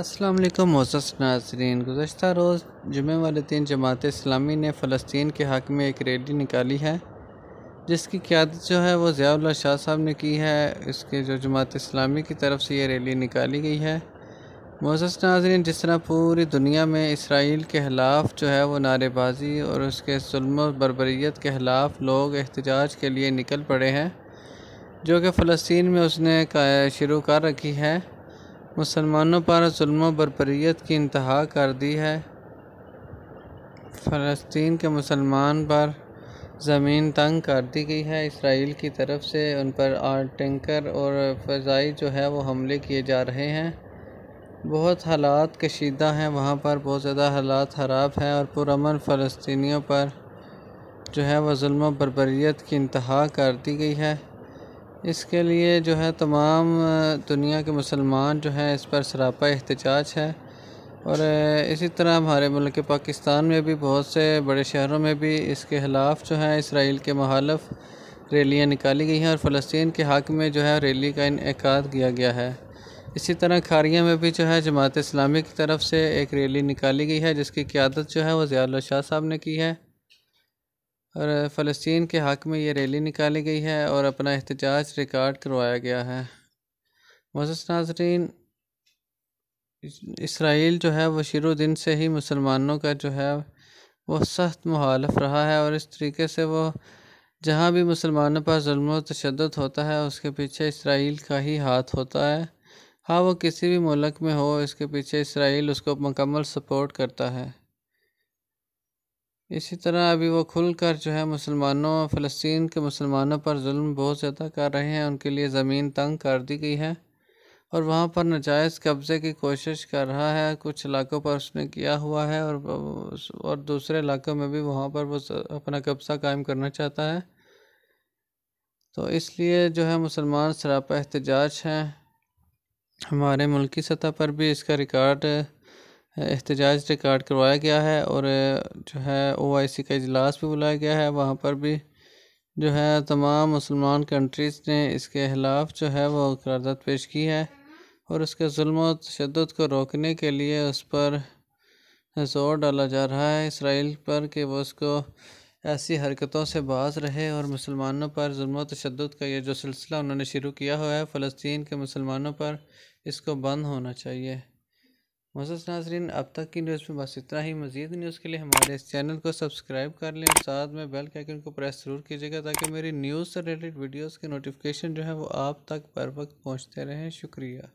Aslam Moses नाजरीन गुज्त रोज़ जुमे वाले दिन जमात इस्लामी ने फ़लस्तीन के हक़ में एक रैली निकाली है जिसकी क्यादत जो है वो जियाल शाह साहब ने की है इसके जो जमात इस्लामी की तरफ से ये रैली निकाली गई है मोजस नाजरीन जिस तरह पूरी दुनिया में इसराइल के ख़िलाफ़ जो है वो नारेबाजी और उसके जुल्म बरबरीत के ख़िलाफ़ लोग एहतजाज के लिए निकल पड़े हैं जो कि फ़लस्तीन में उसने शुरू कर रखी है मुसलमानों पर जुल्म बरपरीत की इंतहा कर दी है फ़लस्तीन के मुसलमान पर ज़मीन तंग कर दी गई है इसराइल की तरफ से उन पर टेंकर और फ़जाई जो है वो हमले किए जा रहे हैं बहुत हालात कशीदा हैं वहाँ पर बहुत ज़्यादा हालात ख़राब हैं और पुरमन फ़लस्तियों पर जो है वह बरबरीत की इंतहा कर दी गई है इसके लिए जो है तमाम दुनिया के मुसलमान जो हैं इस पर सरापा एहतजाज है और इसी तरह हमारे मुल्क पाकिस्तान में भी बहुत से बड़े शहरों में भी इसके ख़िलाफ़ जो है इसराइल के महालफ रैलियाँ निकाली गई हैं और फ़लस्तीन के हक़ में जो है रैली का इनका किया गया है इसी तरह खारिया में भी जो है जमात इस्लामी की तरफ से एक रैली निकाली गई है जिसकी क्यादत जो है वो ज़ियाल शाह साहब ने की है और फ़लस्तीन के हक़ में ये रैली निकाली गई है और अपना एहतजाज रिकॉर्ड करवाया गया है मज़ नाजरीन इसराइल जो है वह शुरू दिन से ही मुसलमानों का जो है वह सख्त मुहालफ रहा है और इस तरीके से वो जहाँ भी मुसलमानों पर जुल्म तशद होता है उसके पीछे इसराइल का ही हाथ होता है हाँ वो किसी भी मुल्क में हो इसके पीछे इसराइल उसको मुकम्मल सपोर्ट करता है इसी तरह अभी वो खुल कर जो है मुसलमानों फ़लस्तीन के मुसलमानों पर जुल्म बहुत ज़्यादा कर रहे हैं उनके लिए ज़मीन तंग कर दी गई है और वहाँ पर नजायज़ कब्ज़े की कोशिश कर रहा है कुछ इलाकों पर उसने किया हुआ है और और दूसरे इलाकों में भी वहाँ पर वो अपना कब्ज़ा कायम करना चाहता है तो इसलिए जो है मुसलमान सरापा एहतजाज हैं हमारे मुल्की सतह पर भी इसका रिकॉर्ड एहतजाज रिकॉर्ड करवाया गया है और जो है ओ आई सी का इजलास भी बुलाया गया है वहाँ पर भी जो है तमाम मुसलमान कंट्रीज़ ने इसके खिलाफ जो है वो करारदाद पेश की है और उसके जुल्म तशद को रोकने के लिए उस पर जोर डाला जा रहा है इसराइल पर कि वो उसको ऐसी हरकतों से बाज रहे और मुसलमानों पर जुल्म तशद का ये जो सिलसिला उन्होंने शुरू किया हुआ है फ़लस्तीन के मुसलमानों पर इसको बंद होना चाहिए मजद नाजरीन अब तक की न्यूज़ में बस इतना ही मजीद न्यूज़ के लिए हमारे इस चैनल को सब्सक्राइब कर लें और साथ में बेल के आइकन को प्रेस ज़रूर कीजिएगा ताकि मेरी न्यूज़ से रिलेटेड वीडियोज़ के नोटिफिकेशन जो है वो आप तक पर वक्त पहुँचते रहें शुक्रिया